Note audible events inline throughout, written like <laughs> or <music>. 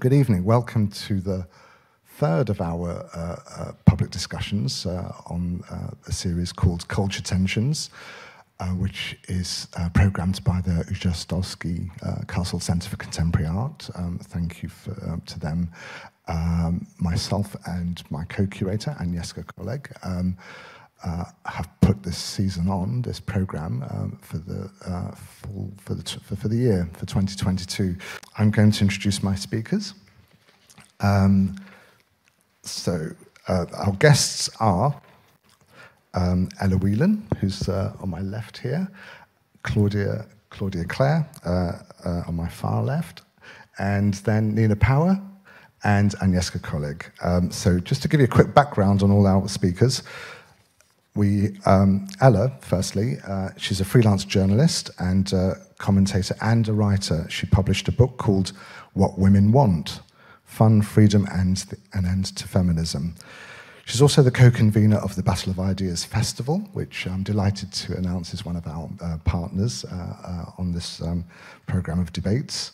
Good evening. Welcome to the third of our uh, uh, public discussions uh, on uh, a series called Culture Tensions, uh, which is uh, programmed by the Ujastowski Castle Centre for Contemporary Art. Um, thank you for, to them, um, myself and my co-curator, Agnieszka Kolleg. Um, uh, have put this season on, this program um, for the uh, full, for the for, for, the year for 2022. I'm going to introduce my speakers. Um, so uh, our guests are um, Ella Whelan, who's uh, on my left here, Claudia Claudia Clare uh, uh, on my far left, and then Nina Power, and Agnieszka Kolig. Um, so just to give you a quick background on all our speakers, we um, Ella, firstly, uh, she's a freelance journalist and commentator and a writer. She published a book called "What Women Want: Fun, Freedom, and the, an End to Feminism." She's also the co-convener of the Battle of Ideas Festival, which I'm delighted to announce is one of our uh, partners uh, uh, on this um, program of debates.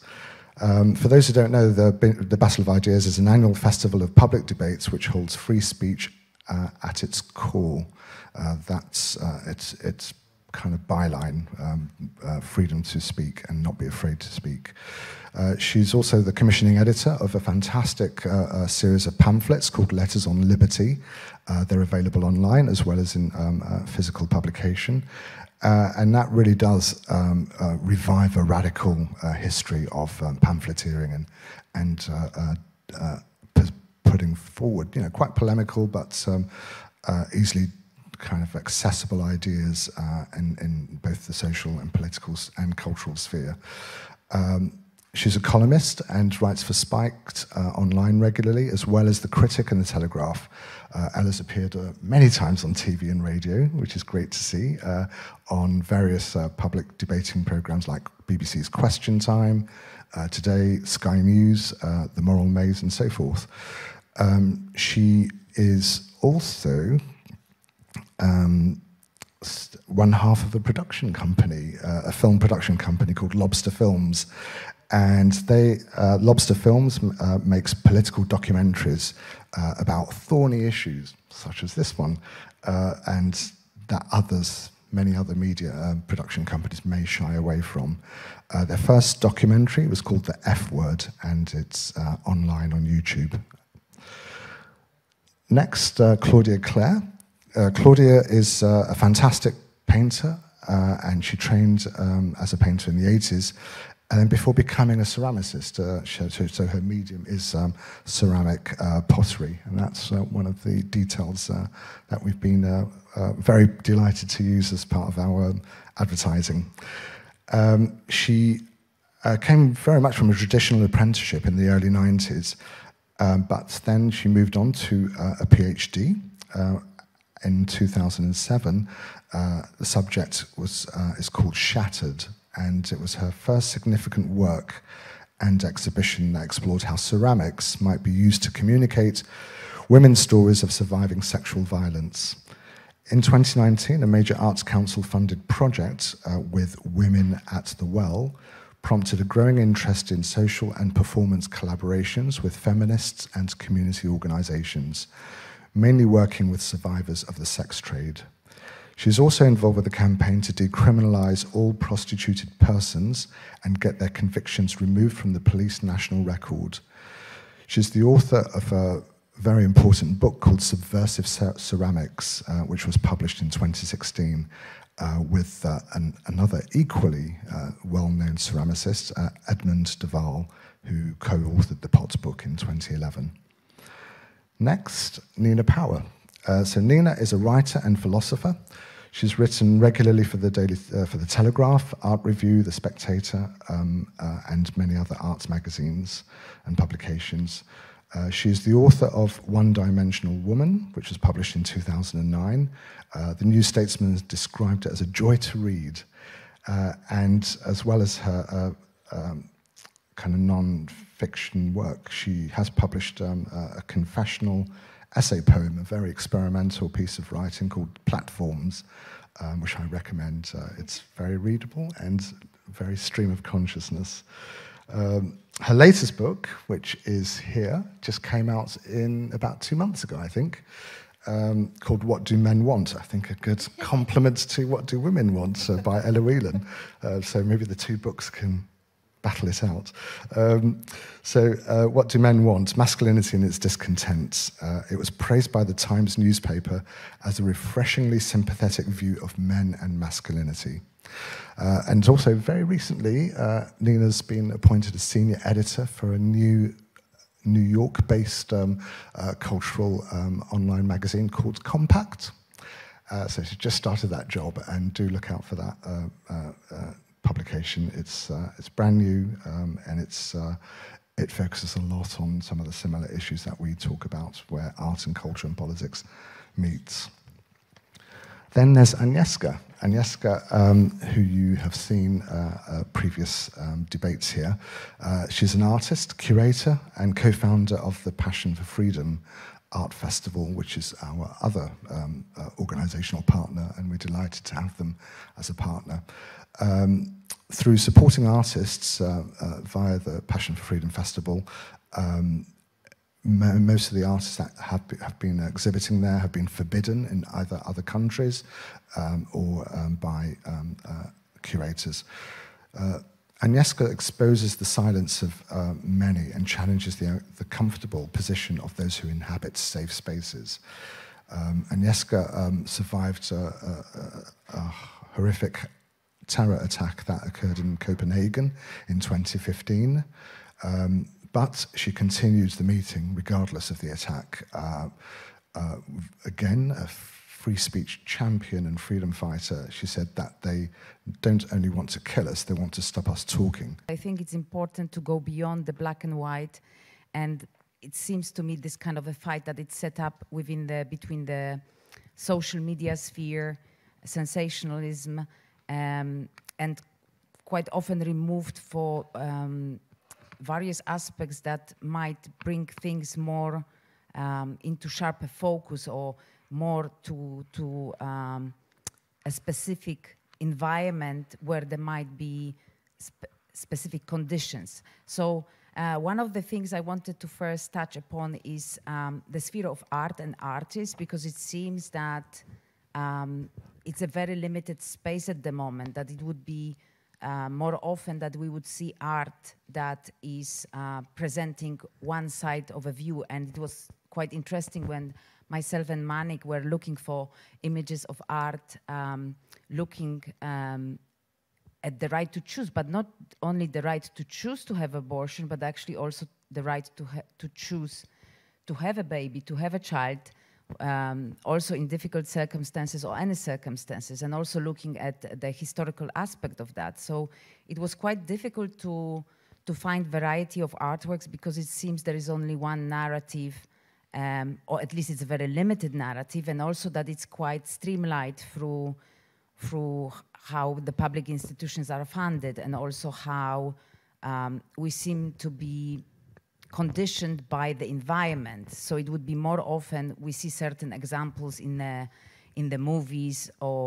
Um, for those who don't know, the, the Battle of Ideas is an annual festival of public debates which holds free speech uh, at its core. Uh, that's uh, its, its kind of byline um, uh, freedom to speak and not be afraid to speak. Uh, she's also the commissioning editor of a fantastic series of pamphlets called Letters on Liberty. they're available online as well as in um, physical publication. Uh, and that really does um, uh, revive a radical uh, history of um, pamphleteering and, and putting forward, you know, quite polemical but um, uh, easily kind of accessible ideas uh, in, in both the social and political and cultural sphere. Um, she's a columnist and writes for Spiked uh, online regularly, as well as The Critic and The Telegraph. Uh, Ella's appeared uh, many times on TV and radio, which is great to see, uh, on various uh, public debating programs like BBC's Question Time, Today, Sky News, The Moral Maze, and so forth. Um, she is also um, one half of a production company, uh, a film production company called Lobster Films. And they, uh, Lobster Films uh, makes political documentaries uh, about thorny issues, such as this one, uh, and that others, many other media uh, production companies may shy away from. their first documentary was called The F Word, and it's online on YouTube Next, uh, Claudia Clare. Uh, Claudia is uh, a fantastic painter, uh, and she trained um, as a painter in the 80s. And then before becoming a ceramicist, uh, she, so her medium is um, ceramic uh, pottery. And that's one of the details that we've been very delighted to use as part of our um, advertising. Um, she came very much from a traditional apprenticeship in the early 90s. Um, but then she moved on to uh, a PhD uh, in 2007. Uh, the subject was uh, is called Shattered, and it was her first significant work and exhibition that explored how ceramics might be used to communicate women's stories of surviving sexual violence. In 2019, a major Arts Council funded project uh, with Women at the Well prompted a growing interest in social and performance collaborations with feminists and community organizations, mainly working with survivors of the sex trade. She's also involved with a campaign to decriminalize all prostituted persons and get their convictions removed from the police national record. She's the author of a very important book called Subversive Ceramics, uh, which was published in 2016, uh, with uh, an, another equally uh, well-known ceramicist, uh, Edmund Duval, who co-authored the Potts book in 2011. Next, Nina Power. Uh, so Nina is a writer and philosopher. She's written regularly for the Daily, uh, for the Telegraph, Art Review, The Spectator, um, and many other arts magazines and publications. Uh, she she's the author of One Dimensional Woman, which was published in 2009. Uh, the New Statesman described it as a joy to read, uh, and as well as her uh, um, kind of non fiction work, she has published um, a, a confessional essay poem, a very experimental piece of writing called Platforms, um, which I recommend. Uh, it's very readable and very stream of consciousness. Um, her latest book, which is here, just came out in about two months ago, I think, um, called What Do Men Want? I think a good complement to What Do Women Want uh, by Ella Whelan. Uh, so maybe the two books can battle it out. Um, so, uh, What Do Men Want? Masculinity and Its Discontent. Uh, it was praised by the Times newspaper as a refreshingly sympathetic view of men and masculinity. Uh, and also, very recently, uh, Nina's been appointed a senior editor for a new New York based um, uh, cultural um, online magazine called Compact. Uh, so she just started that job, and do look out for that uh, uh, publication. It's, it's brand new um, and it's, it focuses a lot on some of the similar issues that we talk about where art and culture and politics meets. Then there's Agnieszka. Agnieszka, um, who you have seen uh, uh, previous um, debates here, uh, she's an artist, curator, and co founder of the Passion for Freedom Art Festival, which is our other um, uh, organizational partner, and we're delighted to have them as a partner. Um, through supporting artists uh, uh, via the Passion for Freedom Festival, um, most of the artists that have, be, have been exhibiting there have been forbidden in either other countries um, or um, by um, uh, curators. Uh, Agnieszka exposes the silence of uh, many and challenges the, the, comfortable position of those who inhabit safe spaces. Um, Agnieszka um, survived a, a, a horrific terror attack that occurred in Copenhagen in 2015. Um, but she continued the meeting regardless of the attack. Uh, uh, again, a free speech champion and freedom fighter, she said that they don't only want to kill us, they want to stop us talking. I think it's important to go beyond the black and white and it seems to me this kind of a fight that it's set up within the between the social media sphere, sensationalism, um, and quite often removed for um, various aspects that might bring things more um, into sharper focus or more to, to um, a specific environment where there might be specific conditions. So uh, one of the things I wanted to first touch upon is um, the sphere of art and artists, because it seems that um, it's a very limited space at the moment, that it would be uh, more often that we would see art that is uh, presenting one side of a view. And it was quite interesting when myself and Manik were looking for images of art, um, looking um, at the right to choose, but not only the right to choose to have abortion, but actually also the right to, to choose to have a baby, to have a child, um, also in difficult circumstances or any circumstances, and also looking at the historical aspect of that. So it was quite difficult to to find variety of artworks because it seems there is only one narrative, um, or at least it's a very limited narrative, and also that it's quite streamlined through through how the public institutions are funded and also how um, we seem to be conditioned by the environment. So it would be more often we see certain examples in the, in the movies or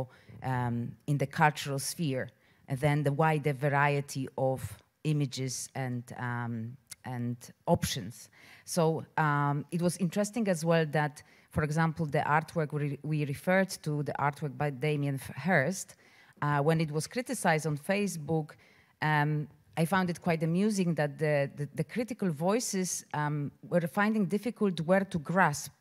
um, in the cultural sphere, and then the wider variety of images and um, and options. So um, it was interesting as well that, for example, the artwork we, we referred to, the artwork by Damien Hirst, uh, when it was criticized on Facebook, um, I found it quite amusing that the, the, the critical voices um, were finding difficult where to grasp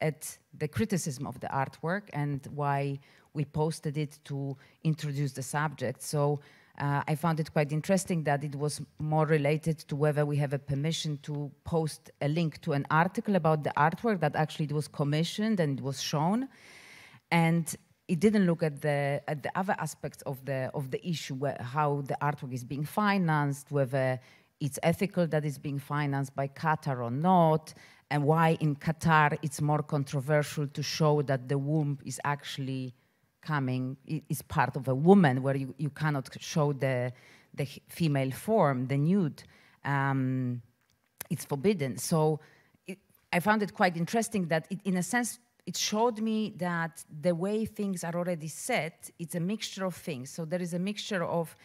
at the criticism of the artwork and why we posted it to introduce the subject. So uh, I found it quite interesting that it was more related to whether we have a permission to post a link to an article about the artwork that actually it was commissioned and it was shown. And it didn't look at the at the other aspects of the of the issue, where, how the artwork is being financed, whether it's ethical that it's being financed by Qatar or not, and why in Qatar it's more controversial to show that the womb is actually coming is part of a woman, where you, you cannot show the the female form, the nude. Um, it's forbidden. So it, I found it quite interesting that it, in a sense it showed me that the way things are already set, it's a mixture of things. So there is a mixture of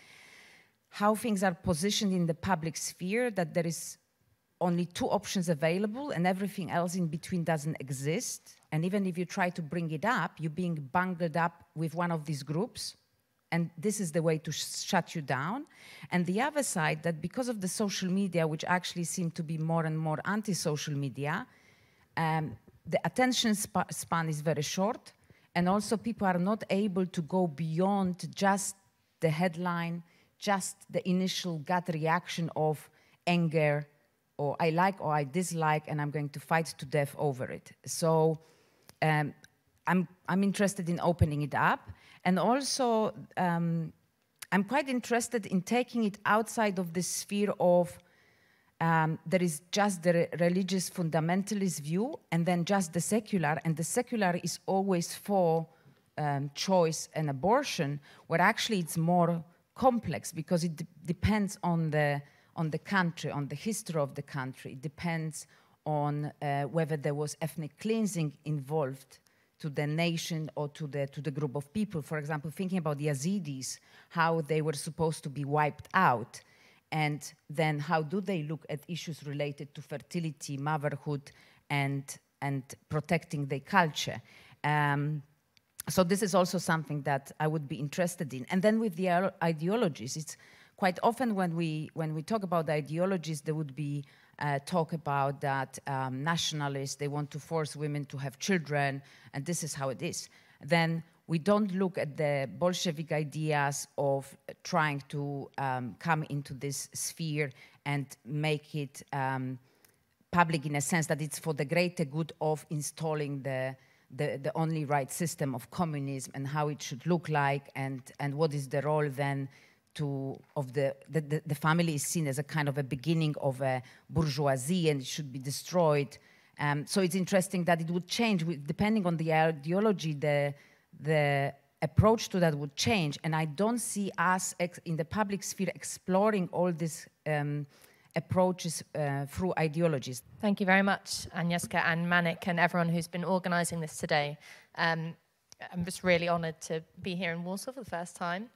how things are positioned in the public sphere, that there is only two options available and everything else in between doesn't exist. And even if you try to bring it up, you're being bungled up with one of these groups. And this is the way to sh shut you down. And the other side, that because of the social media, which actually seem to be more and more anti social media, um, the attention span is very short, and also people are not able to go beyond just the headline, just the initial gut reaction of anger, or I like or I dislike, and I'm going to fight to death over it. So um, I'm, I'm interested in opening it up. And also, um, I'm quite interested in taking it outside of the sphere of um, there is just the re religious fundamentalist view and then just the secular, and the secular is always for um, choice and abortion, where actually it's more complex because it de depends on the, on the country, on the history of the country. It depends on uh, whether there was ethnic cleansing involved to the nation or to the to the group of people. For example, thinking about the Yazidis, how they were supposed to be wiped out, and then how do they look at issues related to fertility, motherhood, and, and protecting their culture. Um, so this is also something that I would be interested in. And then with the ideologies, it's quite often when we, when we talk about ideologies, there would be uh, talk about that um, nationalists, they want to force women to have children, and this is how it is. Then we don't look at the Bolshevik ideas of trying to um, come into this sphere and make it um, public in a sense that it's for the greater good of installing the, the, the only right system of communism and how it should look like and, and what is the role then to, of the, the, the family is seen as a kind of a beginning of a bourgeoisie and it should be destroyed. Um, so it's interesting that it would change with, depending on the ideology, the, the approach to that would change. And I don't see us in the public sphere exploring all these um, approaches uh, through ideologies. Thank you very much, Agnieszka and Manik, and everyone who's been organising this today. Um, I'm just really honoured to be here in Warsaw for the first time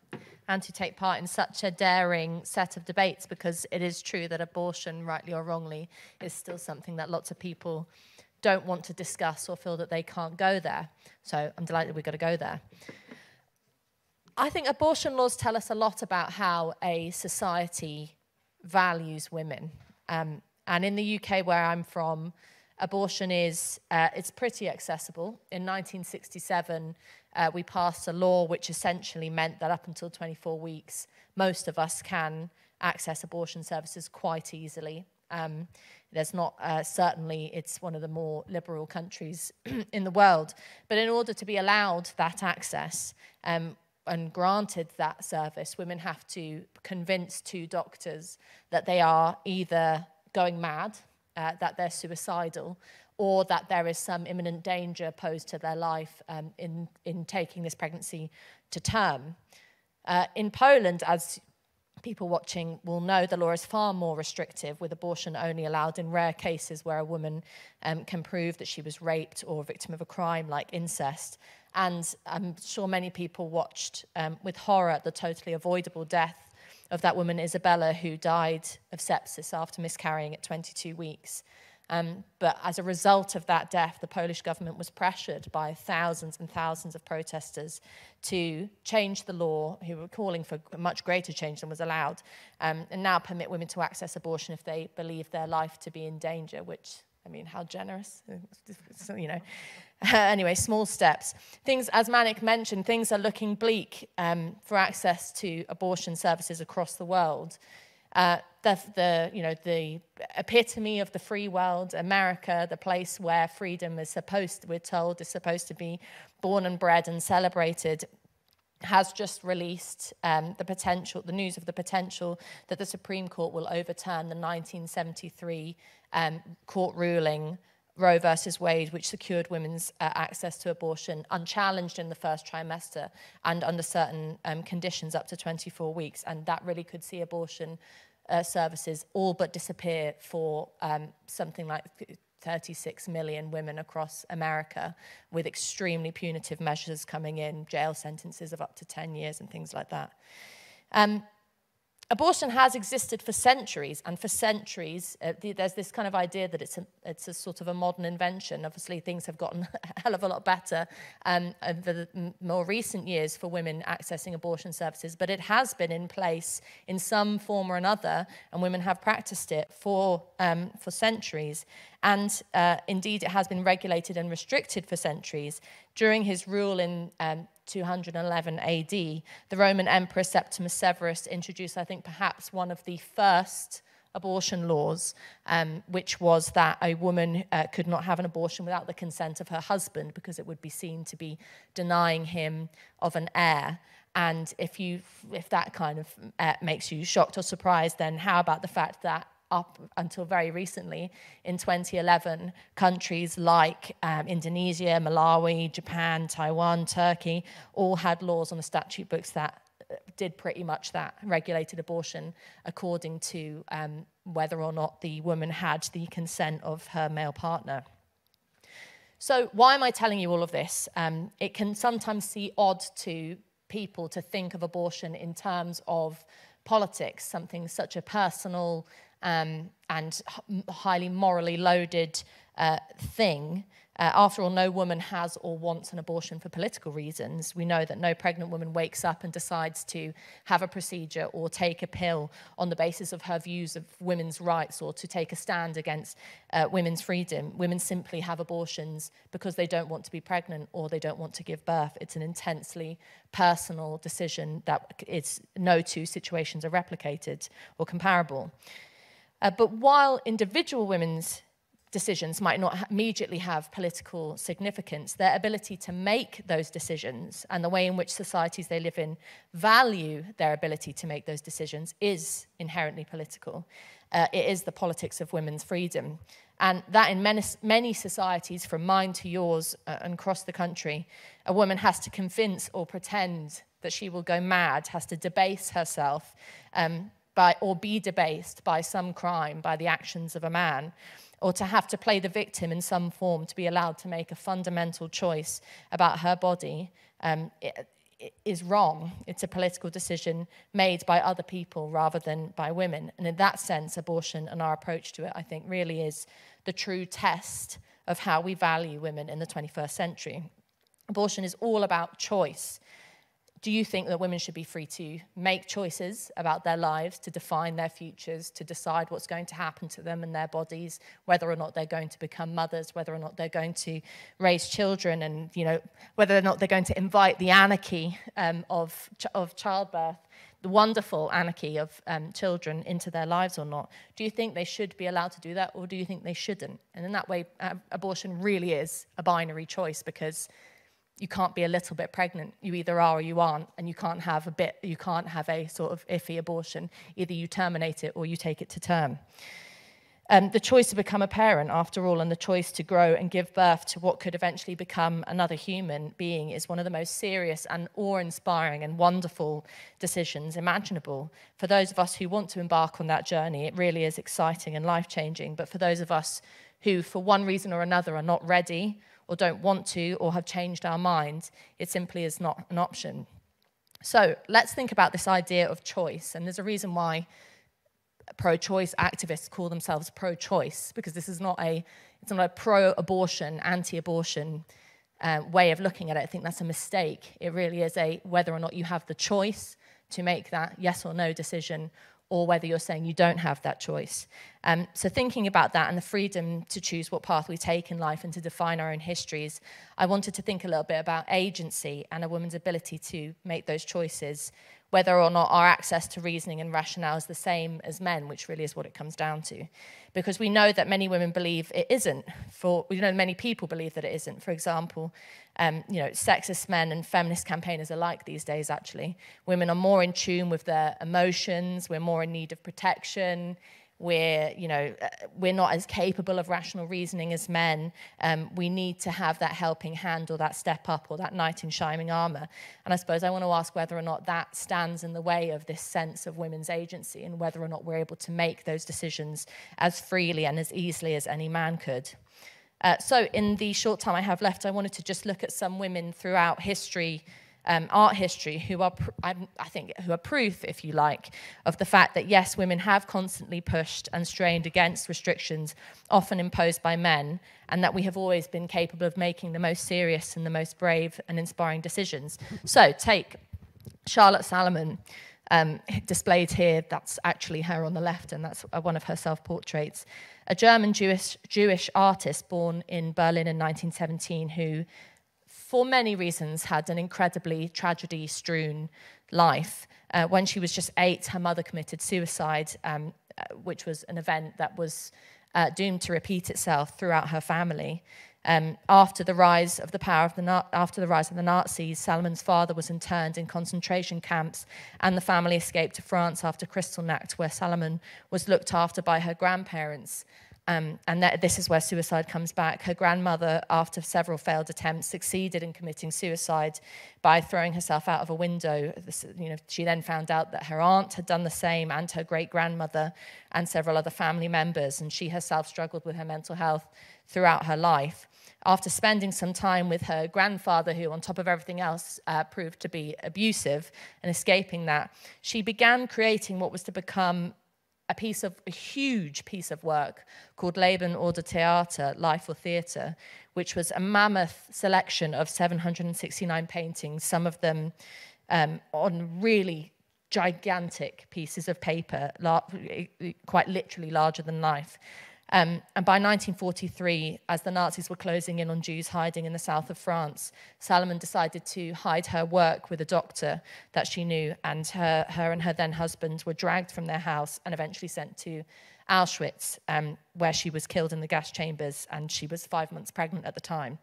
and to take part in such a daring set of debates because it is true that abortion, rightly or wrongly, is still something that lots of people don't want to discuss or feel that they can't go there. So I'm delighted we've got to go there. I think abortion laws tell us a lot about how a society values women. Um, and in the UK, where I'm from, abortion is uh, it's pretty accessible. In 1967, uh, we passed a law which essentially meant that up until 24 weeks, most of us can access abortion services quite easily. Um, there's not, uh, certainly, it's one of the more liberal countries <clears throat> in the world. But in order to be allowed that access um, and granted that service, women have to convince two doctors that they are either going mad, uh, that they're suicidal, or that there is some imminent danger posed to their life um, in, in taking this pregnancy to term. Uh, in Poland, as people watching will know the law is far more restrictive, with abortion only allowed in rare cases where a woman um, can prove that she was raped or a victim of a crime like incest. And I'm sure many people watched um, with horror the totally avoidable death of that woman, Isabella, who died of sepsis after miscarrying at 22 weeks. Um, but as a result of that death, the Polish government was pressured by thousands and thousands of protesters to change the law, who were calling for much greater change than was allowed, um, and now permit women to access abortion if they believe their life to be in danger, which, I mean, how generous, <laughs> you know. Uh, <laughs> anyway, small steps. Things, as Manik mentioned, things are looking bleak um, for access to abortion services across the world. Uh, the, the, you know, the epitome of the free world, America, the place where freedom is supposed, we're told, is supposed to be born and bred and celebrated has just released um, the potential, the news of the potential that the Supreme Court will overturn the 1973 um, court ruling Roe versus Wade, which secured women's uh, access to abortion unchallenged in the first trimester and under certain um, conditions up to 24 weeks. And that really could see abortion uh, services all but disappear for um, something like 36 million women across America with extremely punitive measures coming in, jail sentences of up to 10 years and things like that. Um, abortion has existed for centuries, and for centuries, uh, the, there's this kind of idea that it's a, it's a sort of a modern invention. Obviously, things have gotten <laughs> a hell of a lot better um, over the more recent years for women accessing abortion services, but it has been in place in some form or another, and women have practiced it for, um, for centuries and uh, indeed it has been regulated and restricted for centuries. During his rule in um, 211 AD, the Roman Emperor Septimus Severus introduced, I think, perhaps one of the first abortion laws, um, which was that a woman uh, could not have an abortion without the consent of her husband because it would be seen to be denying him of an heir. And if you, if that kind of uh, makes you shocked or surprised, then how about the fact that up until very recently in 2011, countries like um, Indonesia, Malawi, Japan, Taiwan, Turkey all had laws on the statute books that uh, did pretty much that, regulated abortion according to um, whether or not the woman had the consent of her male partner. So, why am I telling you all of this? Um, it can sometimes seem odd to people to think of abortion in terms of politics, something such a personal um, and highly morally loaded uh, thing. Uh, after all, no woman has or wants an abortion for political reasons. We know that no pregnant woman wakes up and decides to have a procedure or take a pill on the basis of her views of women's rights or to take a stand against uh, women's freedom. Women simply have abortions because they don't want to be pregnant or they don't want to give birth. It's an intensely personal decision that no two situations are replicated or comparable. Uh, but while individual women's decisions might not immediately have political significance, their ability to make those decisions and the way in which societies they live in value their ability to make those decisions is inherently political. Uh, it is the politics of women's freedom. And that in many, many societies, from mine to yours uh, and across the country, a woman has to convince or pretend that she will go mad, has to debase herself um, by, or be debased by some crime, by the actions of a man, or to have to play the victim in some form to be allowed to make a fundamental choice about her body um, it, it is wrong. It's a political decision made by other people rather than by women. And in that sense, abortion and our approach to it, I think, really is the true test of how we value women in the 21st century. Abortion is all about choice do you think that women should be free to make choices about their lives, to define their futures, to decide what's going to happen to them and their bodies, whether or not they're going to become mothers, whether or not they're going to raise children, and you know whether or not they're going to invite the anarchy um, of of childbirth, the wonderful anarchy of um, children into their lives or not? Do you think they should be allowed to do that, or do you think they shouldn't? And in that way, uh, abortion really is a binary choice because you can't be a little bit pregnant. You either are or you aren't, and you can't have a bit, you can't have a sort of iffy abortion. Either you terminate it or you take it to term. Um, the choice to become a parent, after all, and the choice to grow and give birth to what could eventually become another human being is one of the most serious and awe inspiring and wonderful decisions imaginable. For those of us who want to embark on that journey, it really is exciting and life changing. But for those of us who, for one reason or another, are not ready or don't want to or have changed our minds. It simply is not an option. So let's think about this idea of choice. And there's a reason why pro choice activists call themselves pro choice, because this is not a, it's not a pro abortion, anti abortion uh, way of looking at it. I think that's a mistake. It really is a whether or not you have the choice to make that yes or no decision or whether you're saying you don't have that choice. Um, so, thinking about that and the freedom to choose what path we take in life and to define our own histories, I wanted to think a little bit about agency and a woman's ability to make those choices, whether or not our access to reasoning and rationale is the same as men, which really is what it comes down to because we know that many women believe it isn't. For we know many people believe that it isn't. For example, um, you know, sexist men and feminist campaigners alike these days. Actually, women are more in tune with their emotions. We're more in need of protection we're, you know, uh, we're not as capable of rational reasoning as men. Um, we need to have that helping hand or that step up or that knight in shining armour. And I suppose I want to ask whether or not that stands in the way of this sense of women's agency and whether or not we're able to make those decisions as freely and as easily as any man could. Uh, so in the short time I have left, I wanted to just look at some women throughout history um, art history who are, I think, who are proof, if you like, of the fact that yes, women have constantly pushed and strained against restrictions often imposed by men, and that we have always been capable of making the most serious and the most brave and inspiring decisions. So take Charlotte Salomon. Um, displayed here, that's actually her on the left, and that's uh, one of her self-portraits. A German Jewish, Jewish artist born in Berlin in 1917 who for many reasons, had an incredibly tragedy strewn life. Uh, when she was just eight, her mother committed suicide, um, uh, which was an event that was uh, doomed to repeat itself throughout her family. Um, after the rise of the power of the Na- after the rise of the Nazis, Salomon's father was interned in concentration camps, and the family escaped to France after Kristallnacht, where Salomon was looked after by her grandparents um, and that, this is where suicide comes back. Her grandmother, after several failed attempts, succeeded in committing suicide by throwing herself out of a window. This, you know, she then found out that her aunt had done the same, and her great grandmother, and several other family members. And she herself struggled with her mental health throughout her life. After spending some time with her grandfather, who, on top of everything else, uh, proved to be abusive, and escaping that, she began creating what was to become a piece of a huge piece of work called Leben oder Theater, Life or Theatre, which was a mammoth selection of 769 paintings, some of them um, on really gigantic pieces of paper, eh, eh, quite literally larger than life. Um, and by 1943, as the Nazis were closing in on Jews hiding in the south of France, Salomon decided to hide her work with a doctor that she knew, and her, her and her then husband were dragged from their house and eventually sent to Auschwitz, um, where she was killed in the gas chambers, and she was five months pregnant at the time.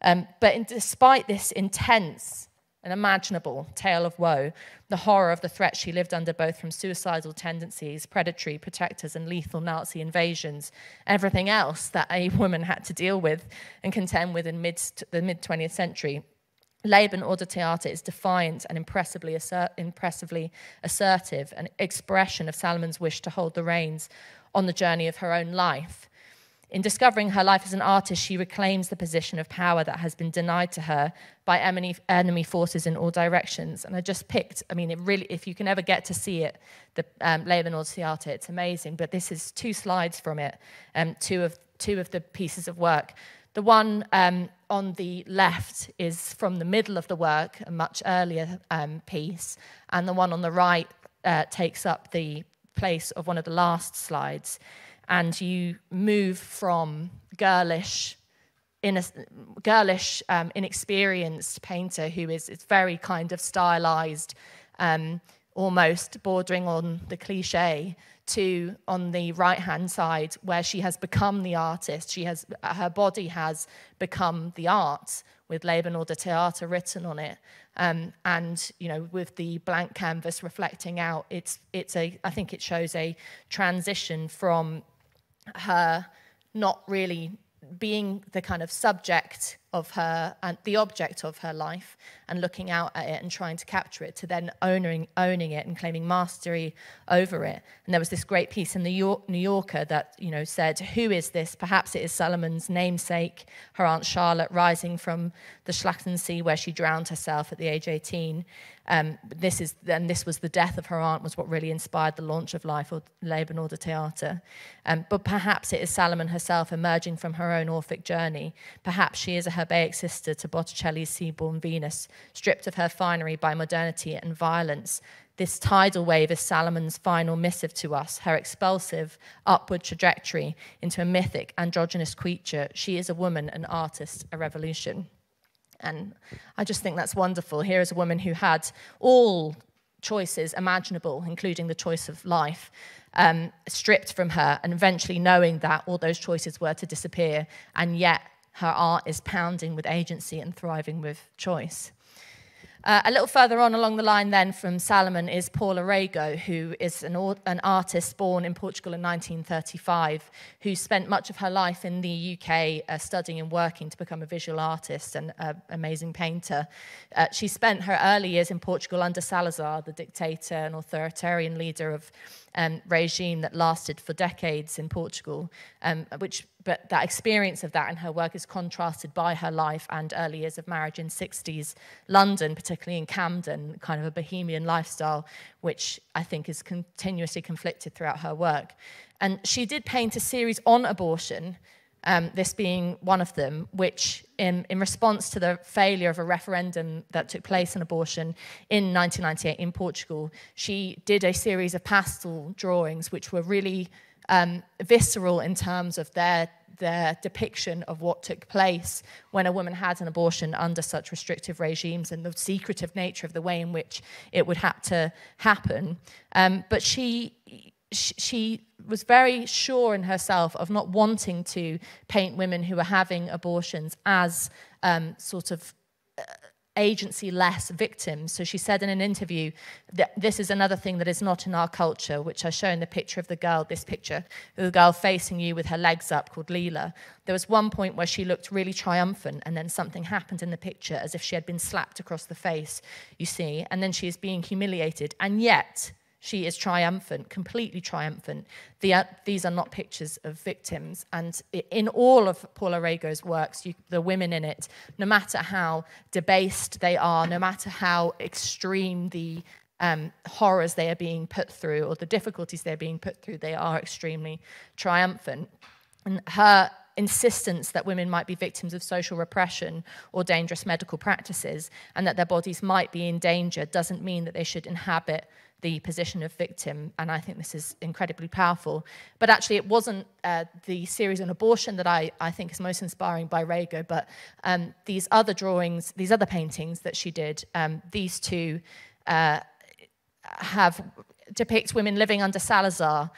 Um, but in, despite this intense an imaginable tale of woe, the horror of the threat she lived under both from suicidal tendencies, predatory protectors, and lethal Nazi invasions, everything else that a woman had to deal with and contend with in mid, the mid 20th century. Laban Order Theater is defiant and impressively, assert, impressively assertive, an expression of Salomon's wish to hold the reins on the journey of her own life. In discovering her life as an artist, she reclaims the position of power that has been denied to her by enemy, forces in all directions. And I just picked, I mean, it really, if you can ever get to see it, the um, Leonor theater, it's amazing. But this is two slides from it, um, two, of, two of the pieces of work. The one um, on the left is from the middle of the work, a much earlier um, piece. And the one on the right uh, takes up the place of one of the last slides and you move from girlish, girlish, um, inexperienced painter who is, is very kind of stylized, um, almost bordering on the cliche, to on the right hand side where she has become the artist. She has her body has become the art with Leben de Theater written on it. Um, and you know, with the blank canvas reflecting out, it's it's a I think it shows a transition from her not really being the kind of subject of her and the object of her life and looking out at it and trying to capture it to then owning owning it and claiming mastery over it and there was this great piece in the York, New Yorker that you know said who is this perhaps it is Solomon's namesake her aunt Charlotte rising from the Schlachten Sea where she drowned herself at the age 18 um, this is and this was the death of her aunt was what really inspired the launch of life or Labor or the Theater um, but perhaps it is Salomon herself emerging from her own Orphic journey perhaps she is a her sister to Botticelli's seaborn Venus, stripped of her finery by modernity and violence. This tidal wave is Salomon's final missive to us, her expulsive upward trajectory into a mythic androgynous creature. She is a woman, an artist, a revolution. And I just think that's wonderful. Here is a woman who had all choices imaginable, including the choice of life, um, stripped from her, and eventually knowing that all those choices were to disappear, and yet her art is pounding with agency and thriving with choice. Uh, a little further on along the line, then, from Salomon is Paula Rego, who is an, an, artist born in Portugal in 1935, who spent much of her life in the UK uh, studying and working to become a visual artist and uh, amazing painter. Uh, she spent her early years in Portugal under Salazar, the dictator and authoritarian leader of um, regime that lasted for decades in Portugal, um, which but that experience of that and her work is contrasted by her life and early years of marriage in 60s London, particularly in Camden, kind of a bohemian lifestyle, which I think is continuously conflicted throughout her work. And she did paint a series on abortion, um, this being one of them, which, in, in response to the failure of a referendum that took place on abortion in 1998 in Portugal, she did a series of pastel drawings which were really um, visceral in terms of their the depiction of what took place when a woman had an abortion under such restrictive regimes and the secretive nature of the way in which it would have to happen. Um, but she, she was very sure in herself of not wanting to paint women who were having abortions as um, sort of. Uh, agency less victims. So she said in an interview that this is another thing that is not in our culture, which I show in the picture of the girl, this picture, the girl facing you with her legs up called Leela. There was one point where she looked really triumphant and then something happened in the picture as if she had been slapped across the face, you see, and then she is being humiliated. And yet, she is triumphant, completely triumphant. The, uh, these are not pictures of victims. And in all of Paula Rego's works, you, the women in it, no matter how debased they are, no matter how extreme the um, horrors they are being put through or the difficulties they're being put through, they are extremely triumphant. And her insistence that women might be victims of social repression or dangerous medical practices and that their bodies might be in danger doesn't mean that they should inhabit the position of victim, and I think this is incredibly powerful. But actually, it wasn't uh, the series on abortion that I, I think is most inspiring by Rego, but um, these other drawings, these other paintings that she did, um, these two uh, have depict women living under Salazar.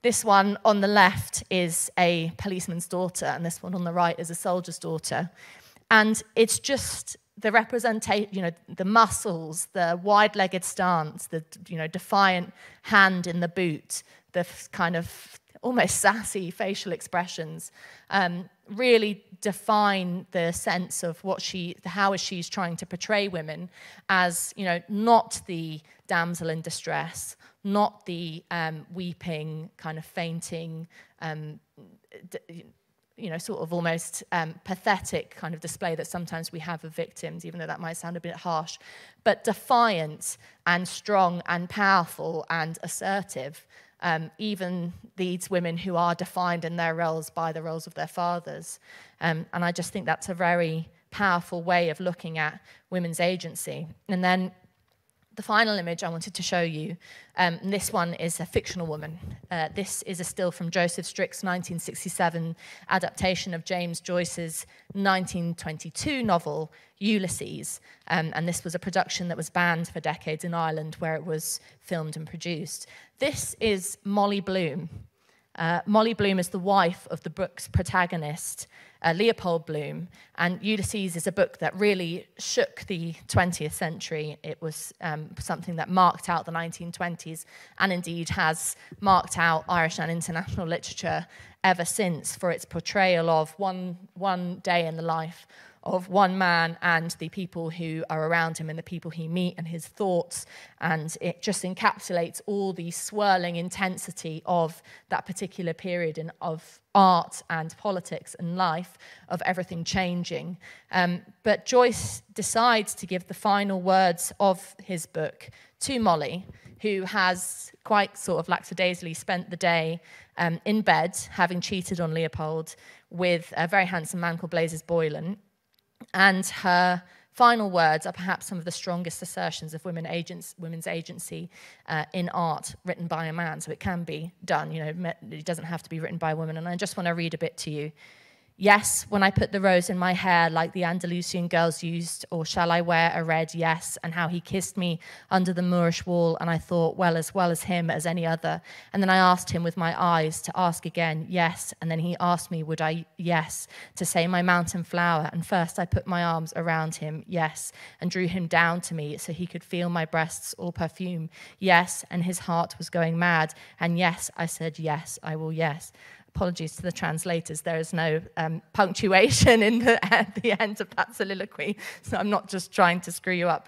This one on the left is a policeman's daughter, and this one on the right is a soldier's daughter. And it's just the representation, you know, the muscles, the wide-legged stance, the you know defiant hand in the boot, the kind of almost <laughs> sassy facial expressions, um, really define the sense of what she, how is she's trying to portray women as you know not the damsel in distress, not the um, weeping, kind of fainting. Um, you know, sort of almost um, pathetic kind of display that sometimes we have of victims, even though that might sound a bit harsh, but defiant and strong and powerful and assertive. Um, even these women who are defined in their roles by the roles of their fathers. Um, and I just think that's a very powerful way of looking at women's agency. And then the final image I wanted to show you, um, this one is a fictional woman. Uh, this is a still from Joseph Strick's 1967 adaptation of James Joyce's 1922 novel, Ulysses. Um, and this was a production that was banned for decades in Ireland where it was filmed and produced. This is Molly Bloom. Uh, Molly Bloom is the wife of the book's protagonist, uh, Leopold Bloom, and Ulysses is a book that really shook the 20th century. It was um, something that marked out the 1920s and indeed has marked out Irish and international literature ever since for its portrayal of one, one day in the life of one man and the people who are around him and the people he meet and his thoughts. And it just encapsulates all the swirling intensity of that particular period and of art and politics and life, of everything changing. Um, but Joyce decides to give the final words of his book to Molly, who has quite sort of lackadaisically spent the day um, in bed, having cheated on Leopold with a very handsome man called Blazes Boylan. And her final words are perhaps some of the strongest assertions of women agents, women's agency uh, in art written by a man. So it can be done, you know, it doesn't have to be written by a woman. And I just want to read a bit to you Yes, when I put the rose in my hair, like the Andalusian girls used, or shall I wear a red? Yes, and how he kissed me under the Moorish wall, and I thought, well, as well as him as any other. And then I asked him with my eyes to ask again, yes. And then he asked me, would I, yes, to say my mountain flower. And first I put my arms around him, yes, and drew him down to me so he could feel my breasts all perfume, yes. And his heart was going mad, and yes, I said, yes, I will, yes apologies to the translators, there is no um, punctuation in the, <laughs> at the end of that soliloquy, so I'm not just trying to screw you up.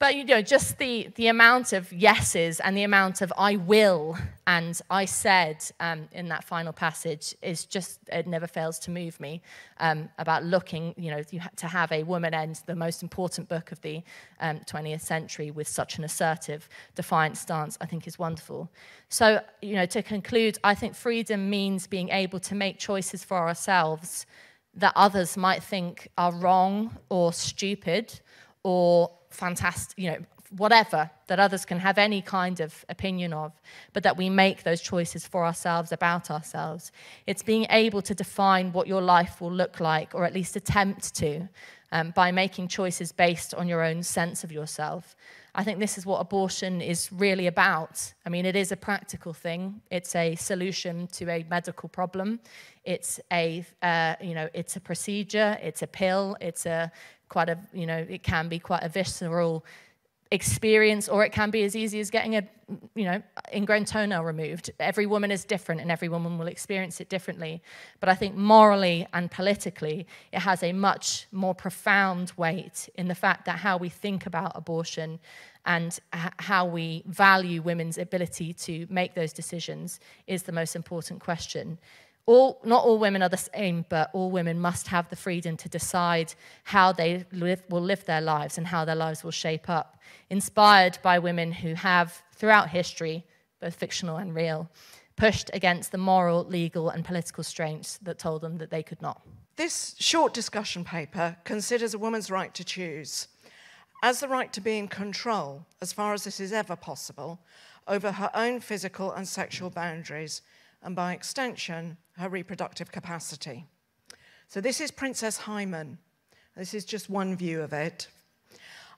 But you know, just the, the amount of yeses and the amount of I will and I said um, in that final passage is just, it never fails to move me um, about looking, you know, you to have a woman end the most important book of the um, 20th century with such an assertive, defiant stance, I think is wonderful. So, you know, to conclude, I think freedom means being able to make choices for ourselves that others might think are wrong or stupid or fantastic, you know, whatever that others can have any kind of opinion of, but that we make those choices for ourselves about ourselves. It's being able to define what your life will look like, or at least attempt to, um, by making choices based on your own sense of yourself. I think this is what abortion is really about. I mean, it is a practical thing. It's a solution to a medical problem. It's a, uh, you know, it's a procedure. It's a pill. It's a quite a, you know, it can be quite a visceral experience or it can be as easy as getting a you know ingrown toenail removed every woman is different and every woman will experience it differently but i think morally and politically it has a much more profound weight in the fact that how we think about abortion and how we value women's ability to make those decisions is the most important question all, not all women are the same, but all women must have the freedom to decide how they live, will live their lives and how their lives will shape up, inspired by women who have, throughout history, both fictional and real, pushed against the moral, legal, and political strengths that told them that they could not. This short discussion paper considers a woman's right to choose as the right to be in control, as far as this is ever possible, over her own physical and sexual boundaries and by extension, her reproductive capacity. So this is Princess Hymen. This is just one view of it.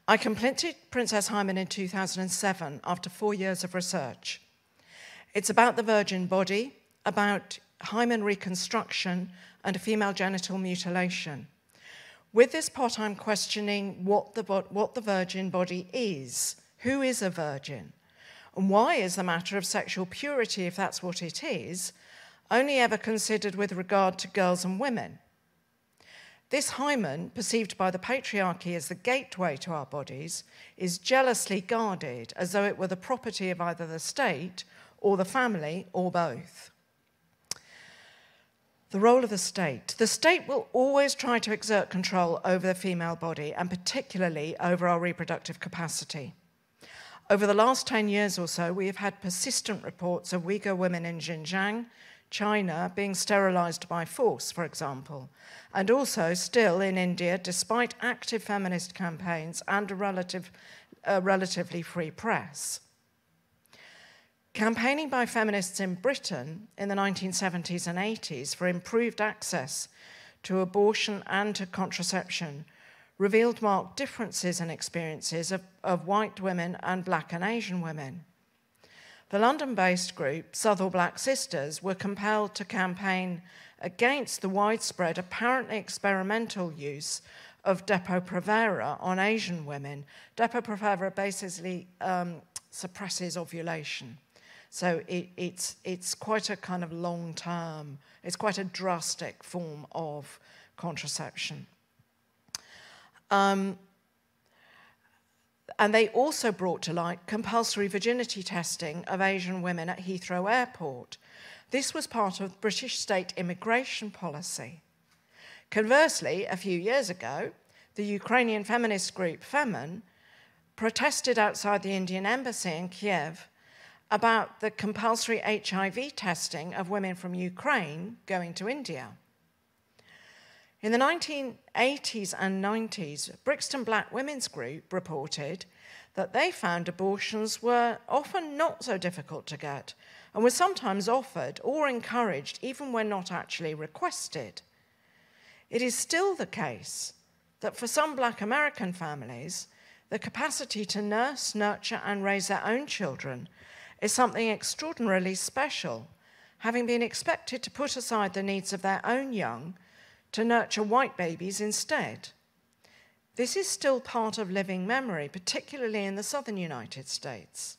I completed Princess Hymen in 2007 after four years of research. It's about the virgin body, about hymen reconstruction, and female genital mutilation. With this pot, I'm questioning what the, what the virgin body is. Who is a virgin? And why is the matter of sexual purity, if that's what it is, only ever considered with regard to girls and women? This hymen, perceived by the patriarchy as the gateway to our bodies, is jealously guarded as though it were the property of either the state or the family or both. The role of the state. The state will always try to exert control over the female body and particularly over our reproductive capacity. Over the last 10 years or so, we have had persistent reports of Uyghur women in Xinjiang, China, being sterilized by force, for example, and also still in India, despite active feminist campaigns and a relative, uh, relatively free press. Campaigning by feminists in Britain in the 1970s and 80s for improved access to abortion and to contraception revealed marked differences in experiences of, of white women and black and Asian women. The London based group Southall Black Sisters were compelled to campaign against the widespread, apparently experimental use of Depo-Provera on Asian women. Depo-Provera basically um, suppresses ovulation. So it, it's, it's quite a kind of long term, it's quite a drastic form of contraception. Um, and they also brought to light compulsory virginity testing of Asian women at Heathrow Airport. This was part of British state immigration policy. Conversely, a few years ago, the Ukrainian feminist group Femen protested outside the Indian embassy in Kiev about the compulsory HIV testing of women from Ukraine going to India. In the 1980s and 90s, Brixton Black Women's Group reported that they found abortions were often not so difficult to get and were sometimes offered or encouraged even when not actually requested. It is still the case that for some black American families, the capacity to nurse, nurture, and raise their own children is something extraordinarily special, having been expected to put aside the needs of their own young to nurture white babies instead. This is still part of living memory, particularly in the southern United States.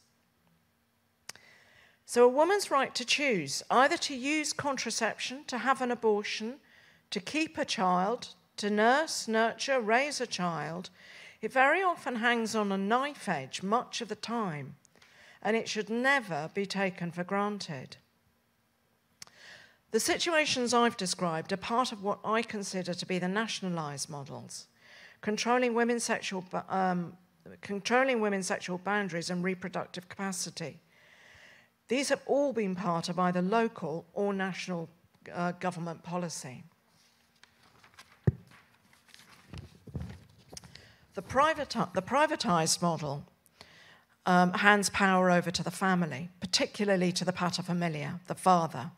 So, a woman's right to choose either to use contraception, to have an abortion, to keep a child, to nurse, nurture, raise a child, it very often hangs on a knife edge much of the time, and it should never be taken for granted. The situations I've described are part of what I consider to be the nationalised models, controlling women's sexual, um, controlling women's sexual boundaries and reproductive capacity. These have all been part of either local or national uh, government policy. The, privati the privatised model um, hands power over to the family, particularly to the paterfamilia, the father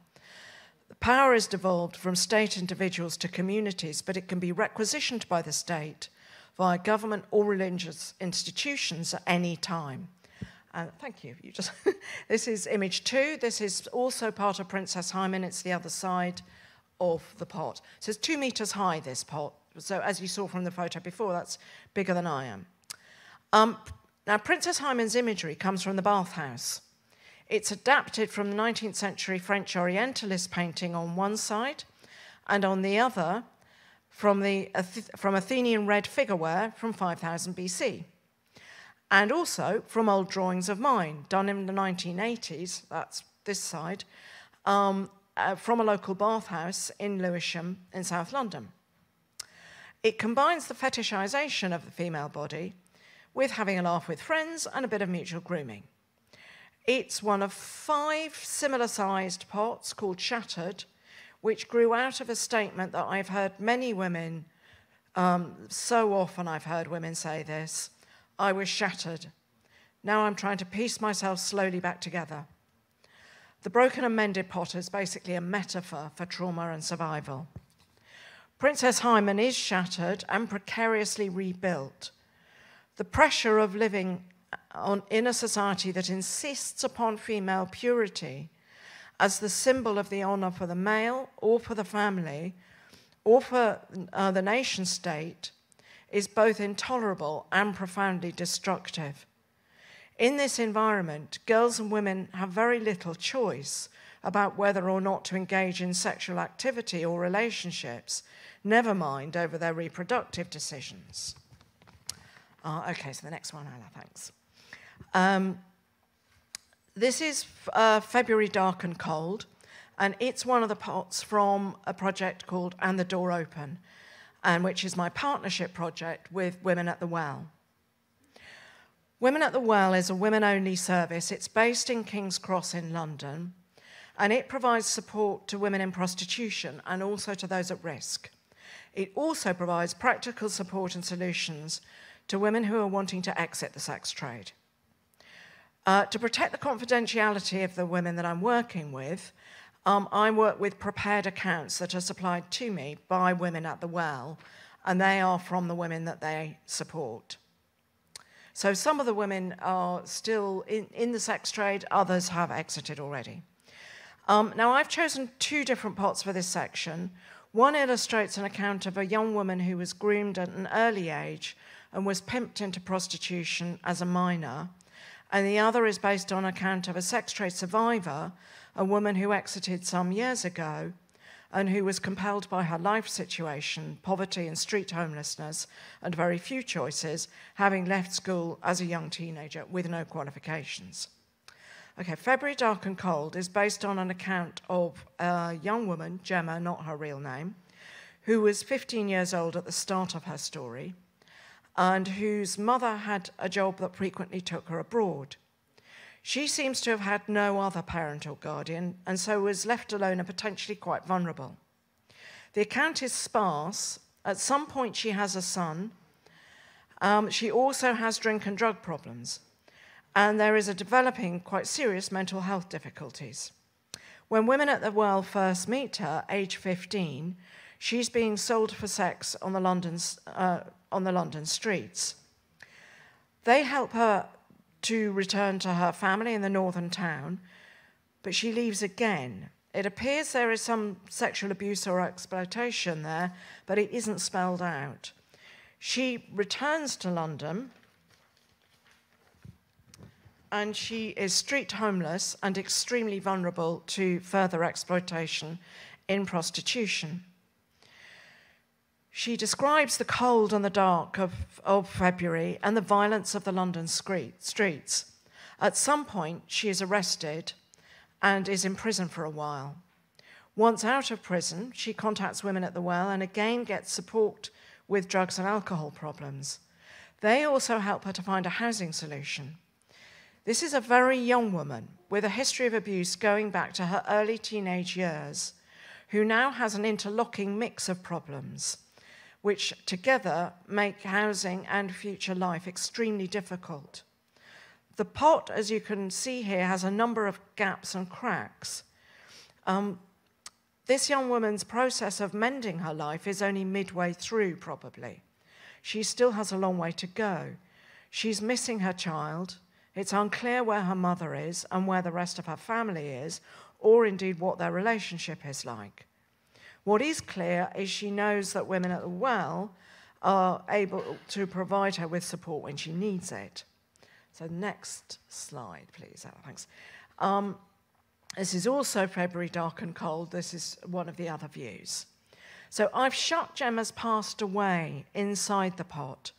Power is devolved from state individuals to communities, but it can be requisitioned by the state via government or religious institutions at any time. Uh, thank you. you just <laughs> this is image two. This is also part of Princess Hymen. It's the other side of the pot. So it's two meters high, this pot. So as you saw from the photo before, that's bigger than I am. Um, now, Princess Hymen's imagery comes from the bathhouse. It's adapted from the 19th century French Orientalist painting on one side, and on the other, from, the, from Athenian red figureware from 5000 BC, and also from old drawings of mine done in the 1980s, that's this side, um, uh, from a local bathhouse in Lewisham in South London. It combines the fetishization of the female body with having a laugh with friends and a bit of mutual grooming. It's one of five similar sized pots called Shattered, which grew out of a statement that I've heard many women, um, so often I've heard women say this I was shattered. Now I'm trying to piece myself slowly back together. The broken and mended pot is basically a metaphor for trauma and survival. Princess Hymen is shattered and precariously rebuilt. The pressure of living on, in a society that insists upon female purity as the symbol of the honor for the male or for the family or for uh, the nation state is both intolerable and profoundly destructive. In this environment, girls and women have very little choice about whether or not to engage in sexual activity or relationships, never mind over their reproductive decisions. Uh, okay, so the next one, Anna, thanks. Um, this is uh, February Dark and Cold, and it's one of the parts from a project called And the Door Open, and which is my partnership project with Women at the Well. Women at the Well is a women only service. It's based in King's Cross in London, and it provides support to women in prostitution and also to those at risk. It also provides practical support and solutions to women who are wanting to exit the sex trade. Uh, to protect the confidentiality of the women that I'm working with, um, I work with prepared accounts that are supplied to me by women at the well, and they are from the women that they support. So some of the women are still in, in the sex trade, others have exited already. Um, now, I've chosen two different pots for this section. One illustrates an account of a young woman who was groomed at an early age and was pimped into prostitution as a minor and the other is based on account of a sex trade survivor, a woman who exited some years ago and who was compelled by her life situation, poverty and street homelessness, and very few choices, having left school as a young teenager with no qualifications. Okay, February Dark and Cold is based on an account of a young woman, Gemma, not her real name, who was 15 years old at the start of her story and whose mother had a job that frequently took her abroad. She seems to have had no other parent or guardian, and so was left alone and potentially quite vulnerable. The account is sparse. At some point, she has a son. Um, she also has drink and drug problems. And there is a developing, quite serious mental health difficulties. When women at the well first meet her, age 15, She's being sold for sex on the London, uh, on the London streets. They help her to return to her family in the northern town, but she leaves again. It appears there is some sexual abuse or exploitation there, but it isn't spelled out. She returns to London and she is street homeless and extremely vulnerable to further exploitation in prostitution. She describes the cold and the dark of, of February and the violence of the London streets. At some point, she is arrested and is in prison for a while. Once out of prison, she contacts women at the well and again gets support with drugs and alcohol problems. They also help her to find a housing solution. This is a very young woman with a history of abuse going back to her early teenage years, who now has an interlocking mix of problems which together make housing and future life extremely difficult. The pot, as you can see here, has a number of gaps and cracks. Um, this young woman's process of mending her life is only midway through, probably. She still has a long way to go. She's missing her child. It's unclear where her mother is and where the rest of her family is, or indeed what their relationship is like. What is clear is she knows that women at the well are able to provide her with support when she needs it. So, next slide, please, thanks. Um, this is also February dark and cold. This is one of the other views. So, I've shut Gemma's past away inside the pot,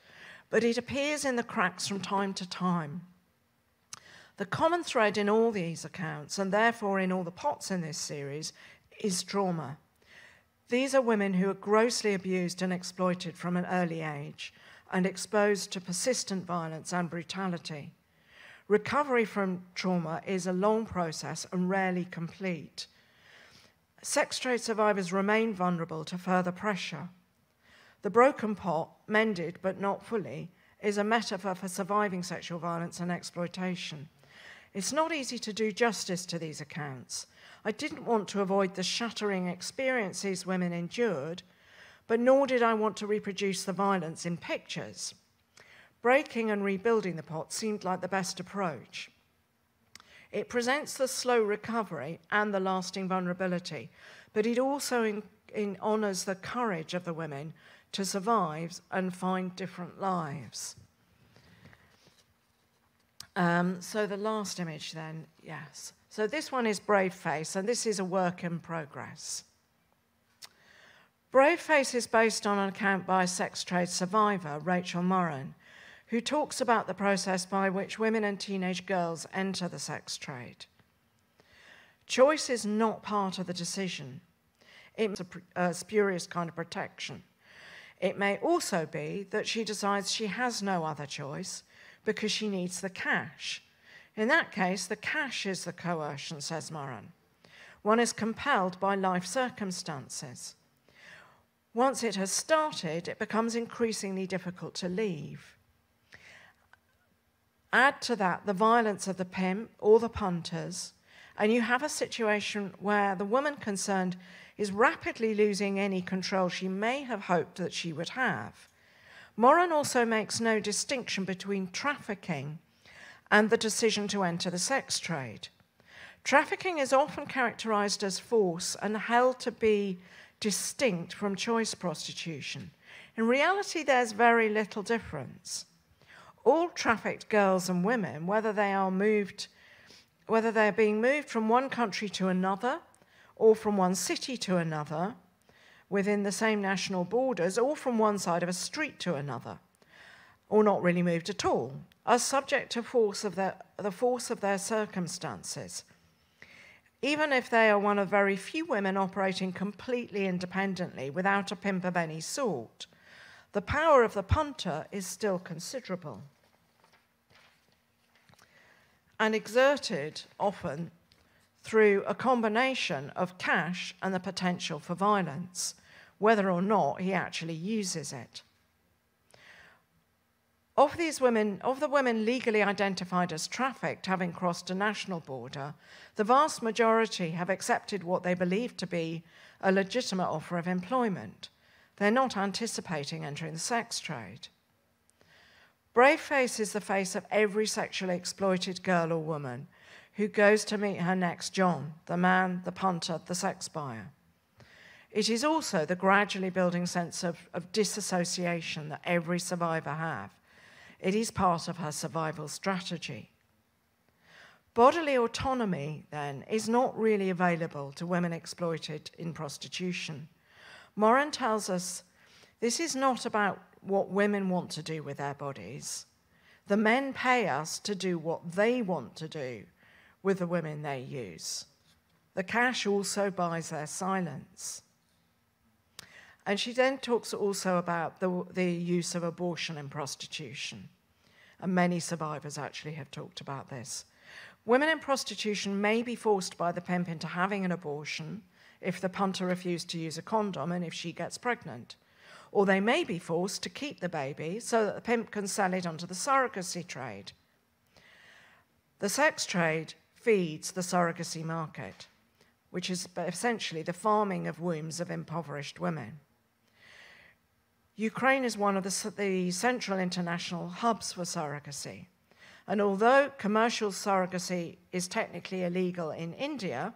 but it appears in the cracks from time to time. The common thread in all these accounts, and therefore in all the pots in this series, is trauma. These are women who are grossly abused and exploited from an early age and exposed to persistent violence and brutality. Recovery from trauma is a long process and rarely complete. Sex trade survivors remain vulnerable to further pressure. The broken pot, mended but not fully, is a metaphor for surviving sexual violence and exploitation. It's not easy to do justice to these accounts. I didn't want to avoid the shattering experiences women endured, but nor did I want to reproduce the violence in pictures. Breaking and rebuilding the pot seemed like the best approach. It presents the slow recovery and the lasting vulnerability, but it also in, in honours the courage of the women to survive and find different lives. Um, so the last image then, yes. So this one is Brave Face, and this is a work in progress. Brave Face is based on an account by a sex trade survivor, Rachel Moran, who talks about the process by which women and teenage girls enter the sex trade. Choice is not part of the decision. It's a, a spurious kind of protection. It may also be that she decides she has no other choice because she needs the cash in that case, the cash is the coercion, says Moran. One is compelled by life circumstances. Once it has started, it becomes increasingly difficult to leave. Add to that the violence of the pimp or the punters, and you have a situation where the woman concerned is rapidly losing any control she may have hoped that she would have. Moran also makes no distinction between trafficking and the decision to enter the sex trade. Trafficking is often characterized as force and held to be distinct from choice prostitution. In reality, there's very little difference. All trafficked girls and women, whether they are moved, whether they are being moved from one country to another, or from one city to another, within the same national borders, or from one side of a street to another, or not really moved at all, are subject to force of their, the force of their circumstances. Even if they are one of very few women operating completely independently without a pimp of any sort, the power of the punter is still considerable and exerted often through a combination of cash and the potential for violence, whether or not he actually uses it. Of these women, of the women legally identified as trafficked having crossed a national border, the vast majority have accepted what they believe to be a legitimate offer of employment. They're not anticipating entering the sex trade. Brave Face is the face of every sexually exploited girl or woman who goes to meet her next John, the man, the punter, the sex buyer. It is also the gradually building sense of, of disassociation that every survivor have, it is part of her survival strategy. Bodily autonomy, then, is not really available to women exploited in prostitution. Morin tells us this is not about what women want to do with their bodies. The men pay us to do what they want to do with the women they use. The cash also buys their silence. And she then talks also about the, the use of abortion in prostitution. And many survivors actually have talked about this. Women in prostitution may be forced by the pimp into having an abortion if the punter refuses to use a condom and if she gets pregnant. Or they may be forced to keep the baby so that the pimp can sell it onto the surrogacy trade. The sex trade feeds the surrogacy market, which is essentially the farming of wombs of impoverished women. Ukraine is one of the, the central international hubs for surrogacy. And although commercial surrogacy is technically illegal in India,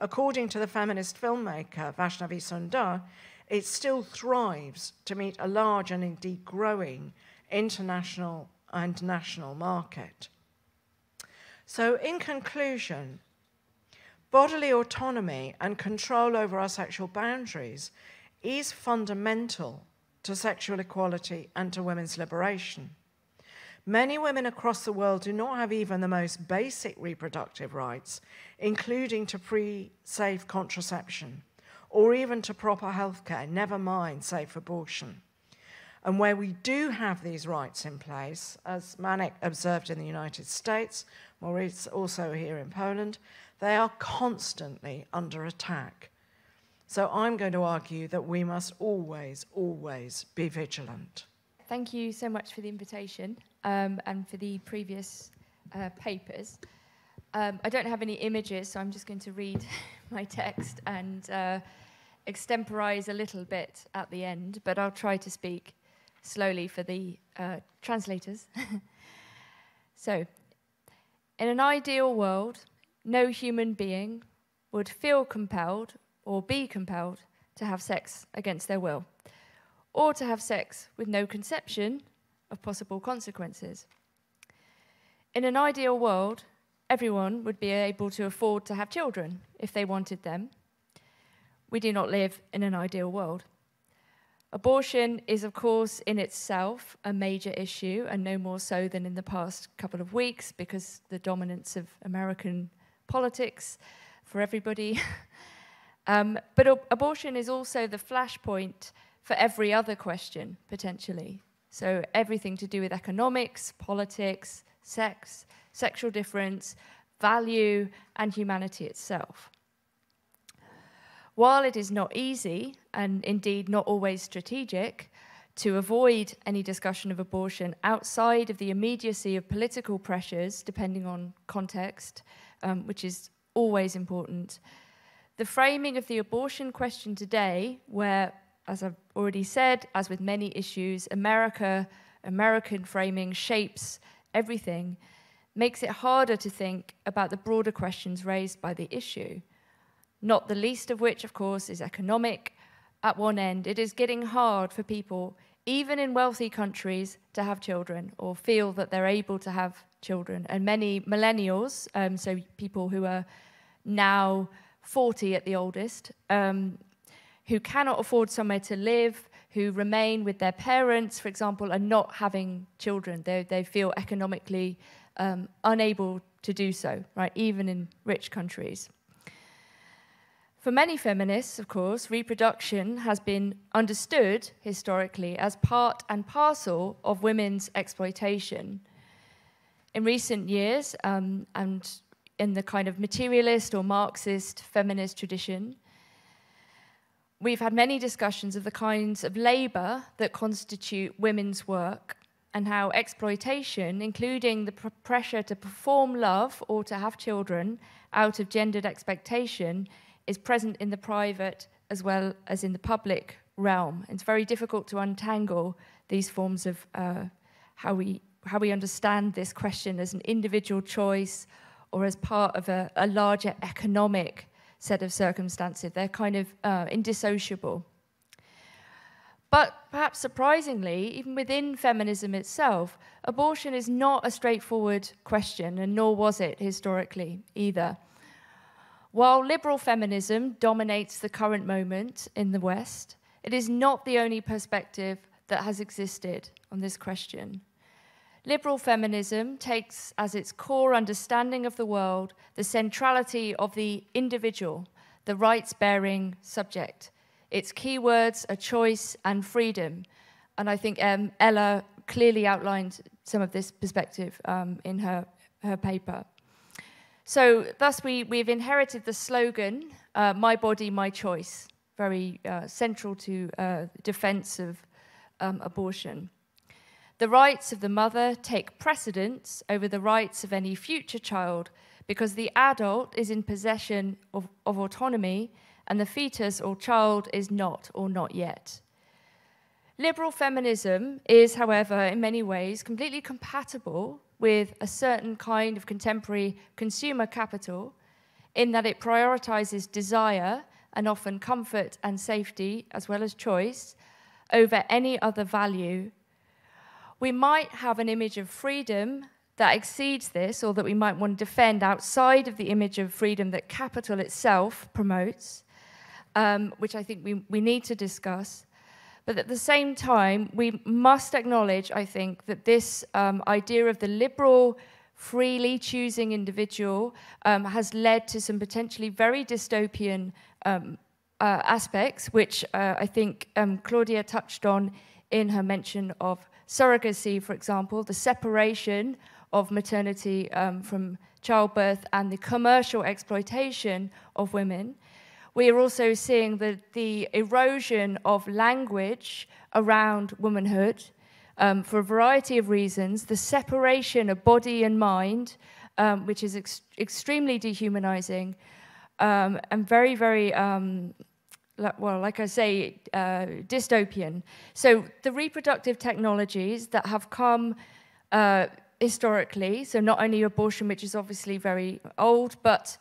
according to the feminist filmmaker Vashnavi Sundar, it still thrives to meet a large and indeed growing international and national market. So, in conclusion, bodily autonomy and control over our sexual boundaries is fundamental to sexual equality and to women's liberation. Many women across the world do not have even the most basic reproductive rights, including to pre safe contraception or even to proper healthcare, never mind safe abortion. And where we do have these rights in place, as Manek observed in the United States, Maurice also here in Poland, they are constantly under attack so I'm going to argue that we must always, always be vigilant. Thank you so much for the invitation um, and for the previous uh, papers. Um, I don't have any images, so I'm just going to read <laughs> my text and uh, extemporize a little bit at the end, but I'll try to speak slowly for the uh, translators. <laughs> so, in an ideal world, no human being would feel compelled or be compelled to have sex against their will, or to have sex with no conception of possible consequences. In an ideal world, everyone would be able to afford to have children if they wanted them. We do not live in an ideal world. Abortion is, of course, in itself a major issue, and no more so than in the past couple of weeks because the dominance of American politics for everybody <laughs> Um, but ab abortion is also the flashpoint for every other question, potentially. So, everything to do with economics, politics, sex, sexual difference, value, and humanity itself. While it is not easy, and indeed not always strategic, to avoid any discussion of abortion outside of the immediacy of political pressures, depending on context, um, which is always important, the framing of the abortion question today, where, as I've already said, as with many issues, America, American framing shapes everything, makes it harder to think about the broader questions raised by the issue. Not the least of which, of course, is economic. At one end, it is getting hard for people, even in wealthy countries, to have children or feel that they're able to have children. And many millennials, um, so people who are now 40 at the oldest, um, who cannot afford somewhere to live, who remain with their parents, for example, and not having children. They, they feel economically um, unable to do so, right, even in rich countries. For many feminists, of course, reproduction has been understood historically as part and parcel of women's exploitation. In recent years, um, and in the kind of materialist or Marxist feminist tradition. We've had many discussions of the kinds of labour that constitute women's work and how exploitation, including the pressure to perform love or to have children out of gendered expectation, is present in the private as well as in the public realm. It's very difficult to untangle these forms of uh, how we how we understand this question as an individual choice or as part of a, a larger economic set of circumstances. They're kind of uh, indissociable. But perhaps surprisingly, even within feminism itself, abortion is not a straightforward question, and nor was it historically either. While liberal feminism dominates the current moment in the West, it is not the only perspective that has existed on this question. Liberal feminism takes as its core understanding of the world the centrality of the individual, the rights bearing subject. Its key words are choice and freedom. And I think um, Ella clearly outlined some of this perspective um, in her, her paper. So, thus, we, we've inherited the slogan, uh, My Body, My Choice, very uh, central to uh, defense of um, abortion. The rights of the mother take precedence over the rights of any future child because the adult is in possession of, of autonomy and the fetus or child is not or not yet. Liberal feminism is, however, in many ways completely compatible with a certain kind of contemporary consumer capital in that it prioritizes desire and often comfort and safety, as well as choice, over any other value we might have an image of freedom that exceeds this, or that we might want to defend outside of the image of freedom that capital itself promotes, um, which I think we, we need to discuss. But at the same time, we must acknowledge, I think, that this um, idea of the liberal, freely choosing individual um, has led to some potentially very dystopian um, uh, aspects, which uh, I think um, Claudia touched on in her mention of surrogacy, for example, the separation of maternity um, from childbirth and the commercial exploitation of women. We are also seeing the, the erosion of language around womanhood um, for a variety of reasons, the separation of body and mind, um, which is ex extremely dehumanizing um, and very, very um, well, like I say, uh, dystopian. So the reproductive technologies that have come uh, historically, so not only abortion, which is obviously very old, but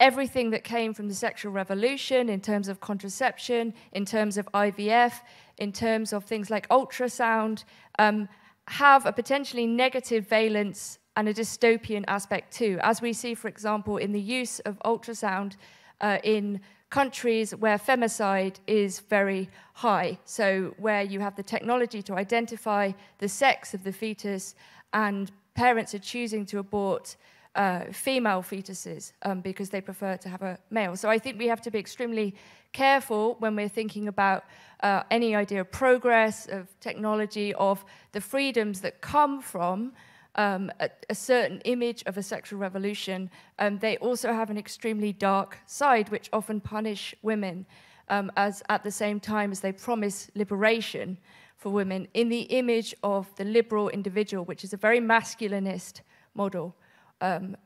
everything that came from the sexual revolution in terms of contraception, in terms of IVF, in terms of things like ultrasound, um, have a potentially negative valence and a dystopian aspect too, as we see, for example, in the use of ultrasound uh, in countries where femicide is very high. So, where you have the technology to identify the sex of the fetus, and parents are choosing to abort uh, female fetuses um, because they prefer to have a male. So, I think we have to be extremely careful when we're thinking about uh, any idea of progress, of technology, of the freedoms that come from um, a, a, certain image of a sexual revolution, um, they also have an extremely dark side, which often punish women um, as at the same time as they promise liberation for women in the image of the liberal individual, which is a very masculinist model. Um,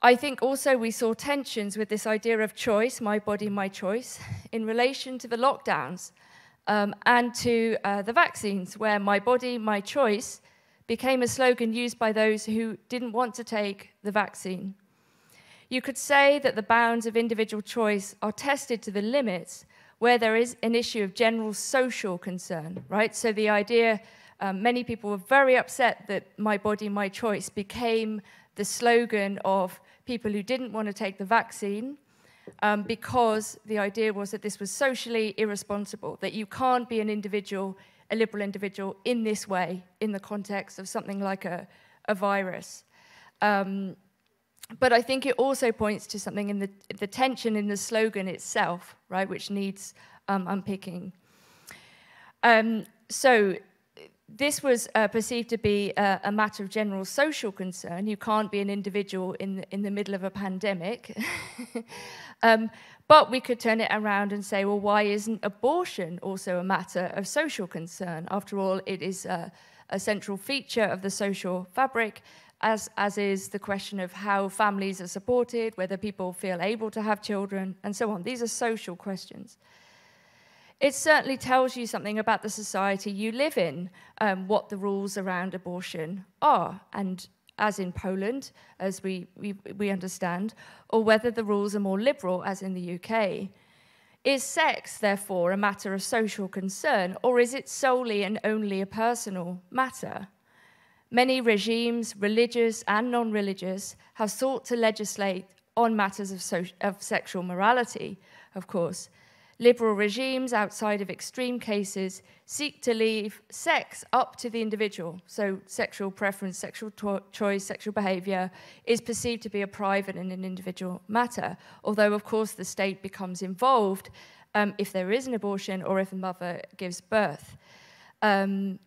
I think also we saw tensions with this idea of choice, my body, my choice, in relation to the lockdowns um, and to uh, the vaccines, where my body, my choice became a slogan used by those who didn't want to take the vaccine. You could say that the bounds of individual choice are tested to the limits where there is an issue of general social concern, right? So the idea, um, many people were very upset that my body, my choice became the slogan of people who didn't want to take the vaccine um, because the idea was that this was socially irresponsible, that you can't be an individual a liberal individual in this way in the context of something like a, a virus. Um, but I think it also points to something in the, the tension in the slogan itself, right, which needs um, unpicking. Um, so this was uh, perceived to be a, a, matter of general social concern. You can't be an individual in the, in the middle of a pandemic. <laughs> um, but we could turn it around and say, well, why isn't abortion also a matter of social concern? After all, it is a, a central feature of the social fabric, as, as is the question of how families are supported, whether people feel able to have children, and so on. These are social questions it certainly tells you something about the society you live in, um, what the rules around abortion are, and as in Poland, as we, we, we understand, or whether the rules are more liberal, as in the UK. Is sex, therefore, a matter of social concern, or is it solely and only a personal matter? Many regimes, religious and non religious, have sought to legislate on matters of, so of sexual morality, of course, Liberal regimes, outside of extreme cases, seek to leave sex up to the individual. So, sexual preference, sexual choice, sexual behavior is perceived to be a private and an individual matter. Although, of course, the state becomes involved um, if there is an abortion or if a mother gives birth. Um,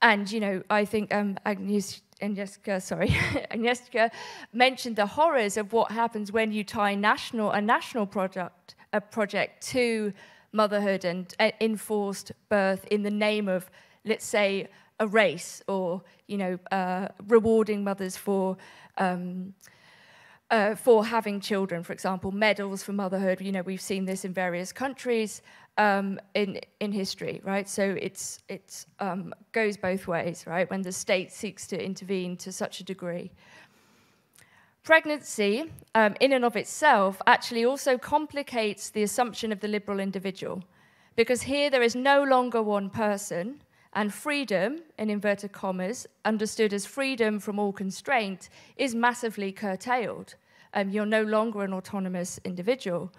and, you know, I think um, Agnes and Jessica, sorry, and <laughs> Jessica mentioned the horrors of what happens when you tie national a national product a project to motherhood and uh, enforced birth in the name of, let's say, a race or you know uh, rewarding mothers for um, uh, for having children, for example, medals for motherhood. You know we've seen this in various countries um, in in history, right? So it's it's um, goes both ways, right? When the state seeks to intervene to such a degree. Pregnancy, um, in and of itself, actually also complicates the assumption of the liberal individual, because here there is no longer one person, and freedom, in inverted commas, understood as freedom from all constraint, is massively curtailed. Um, you're no longer an autonomous individual.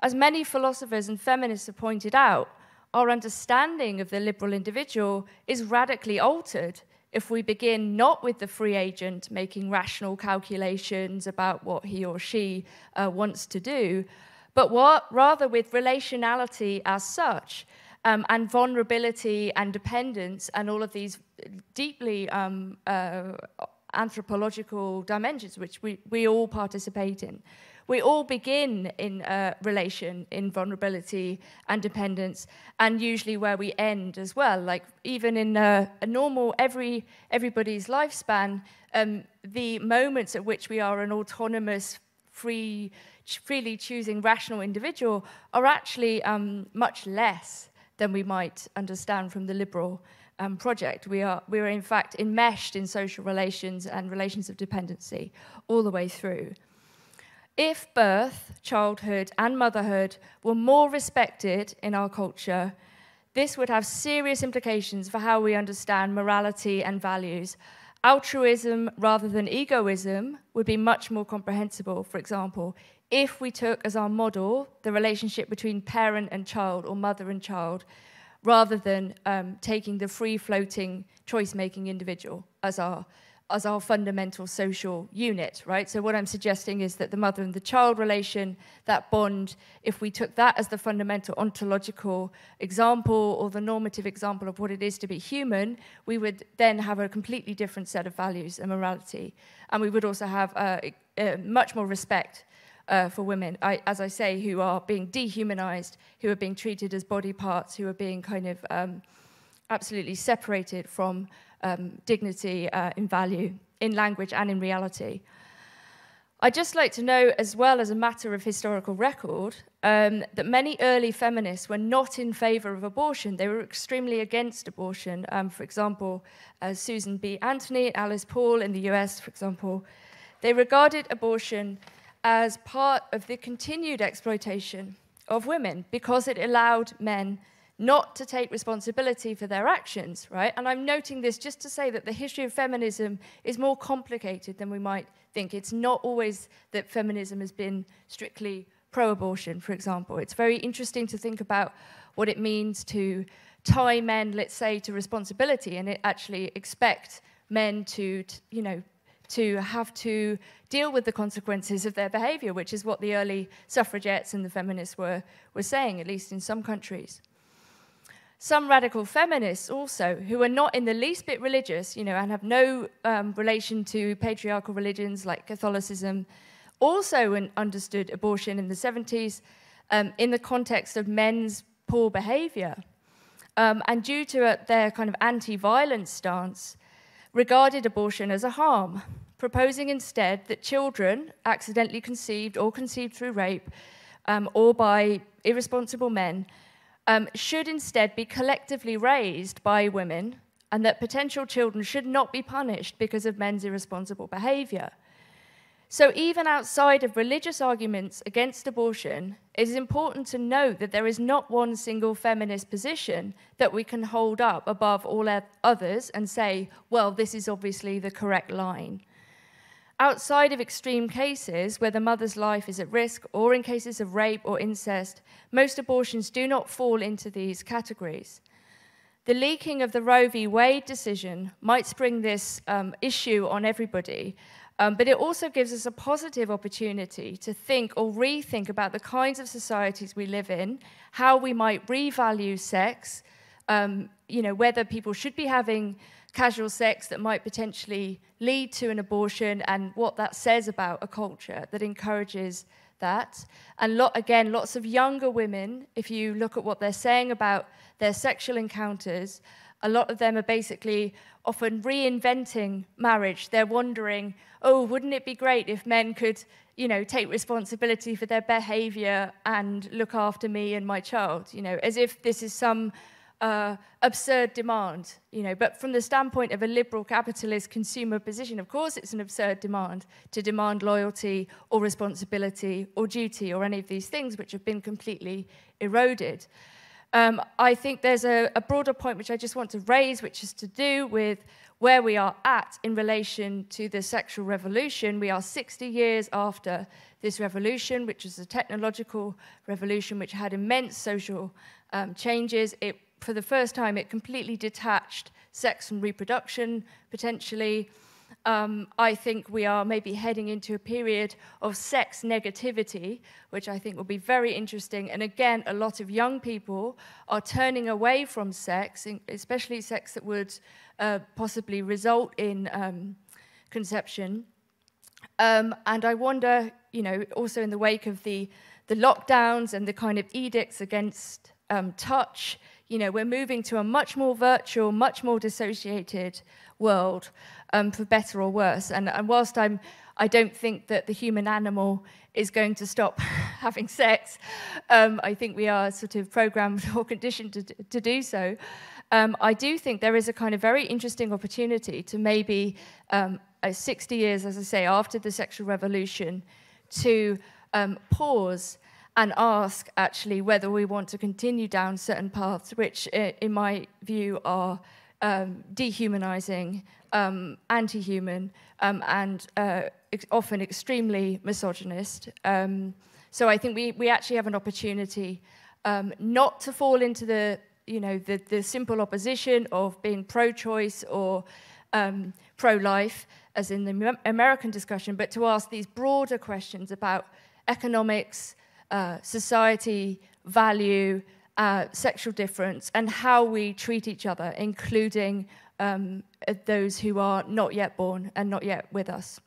As many philosophers and feminists have pointed out, our understanding of the liberal individual is radically altered if we begin not with the free agent making rational calculations about what he or she uh, wants to do, but what, rather with relationality as such, um, and vulnerability and dependence, and all of these deeply um, uh, anthropological dimensions which we, we all participate in. We all begin in a relation, in vulnerability and dependence, and usually where we end as well. Like even in a, a normal every everybody's lifespan, um, the moments at which we are an autonomous, free, freely choosing, rational individual are actually um, much less than we might understand from the liberal um, project. We are, we are in fact enmeshed in social relations and relations of dependency all the way through. If birth, childhood, and motherhood were more respected in our culture, this would have serious implications for how we understand morality and values. Altruism rather than egoism would be much more comprehensible, for example, if we took as our model the relationship between parent and child or mother and child, rather than um, taking the free floating, choice making individual as our as our fundamental social unit, right? So what I'm suggesting is that the mother and the child relation, that bond, if we took that as the fundamental ontological example or the normative example of what it is to be human, we would then have a completely different set of values and morality. And we would also have uh, uh, much more respect uh, for women, I, as I say, who are being dehumanized, who are being treated as body parts, who are being kind of um, absolutely separated from um, dignity uh, in value, in language and in reality. I'd just like to know, as well as a matter of historical record, um, that many early feminists were not in favour of abortion. They were extremely against abortion. Um, for example, uh, Susan B. Anthony and Alice Paul in the US, for example, they regarded abortion as part of the continued exploitation of women because it allowed men not to take responsibility for their actions, right? And I'm noting this just to say that the history of feminism is more complicated than we might think. It's not always that feminism has been strictly pro abortion, for example. It's very interesting to think about what it means to tie men, let's say, to responsibility and actually expect men to, you know, to have to deal with the consequences of their behavior, which is what the early suffragettes and the feminists were, were saying, at least in some countries some radical feminists also, who are not in the least bit religious, you know, and have no um, relation to patriarchal religions like Catholicism, also understood abortion in the 70s um, in the context of men's poor behavior. Um, and due to a, uh, their kind of anti violence stance, regarded abortion as a harm, proposing instead that children accidentally conceived or conceived through rape um, or by irresponsible men um, should instead be collectively raised by women, and that potential children should not be punished because of men's irresponsible behaviour. So, even outside of religious arguments against abortion, it is important to note that there is not one single feminist position that we can hold up above all others and say, well, this is obviously the correct line. Outside of extreme cases where the mother's life is at risk, or in cases of rape or incest, most abortions do not fall into these categories. The leaking of the Roe v. Wade decision might spring this um, issue on everybody, um, but it also gives us a positive opportunity to think or rethink about the kinds of societies we live in, how we might revalue sex, um, you know, whether people should be having casual sex that might potentially lead to an abortion and what that says about a culture that encourages that. And lot, again, lots of younger women, if you look at what they're saying about their sexual encounters, a lot of them are basically often reinventing marriage. They're wondering, oh, wouldn't it be great if men could, you know, take responsibility for their behavior and look after me and my child, you know, as if this is some uh, absurd demand, you know, but from the standpoint of a liberal capitalist consumer position, of course it's an absurd demand to demand loyalty or responsibility or duty or any of these things which have been completely eroded. Um, I think there's a, a broader point which I just want to raise, which is to do with where we are at in relation to the sexual revolution. We are 60 years after this revolution, which was a technological revolution which had immense social um, changes. It for the first time, it completely detached sex and reproduction potentially. Um, I think we are maybe heading into a period of sex negativity, which I think will be very interesting. And again, a lot of young people are turning away from sex, especially sex that would uh, possibly result in um, conception. Um, and I wonder, you know, also in the wake of the, the lockdowns and the kind of edicts against um, touch, you know, we're moving to a much more virtual, much more dissociated world, um, for better or worse. And, and whilst I'm, I don't think that the human animal is going to stop <laughs> having sex, um, I think we are sort of programmed <laughs> or conditioned to, to do so. Um, I do think there is a kind of very interesting opportunity to maybe, um, uh, 60 years, as I say, after the sexual revolution, to um, pause and ask actually whether we want to continue down certain paths, which, in my view, are um, dehumanizing, um, anti human, um, and uh, ex often extremely misogynist. Um, so I think we, we actually have an opportunity um, not to fall into the you know the, the simple opposition of being pro-choice or um, pro-life, as in the American discussion, but to ask these broader questions about economics, uh, society, value, uh, sexual difference, and how we treat each other, including um, those who are not yet born and not yet with us.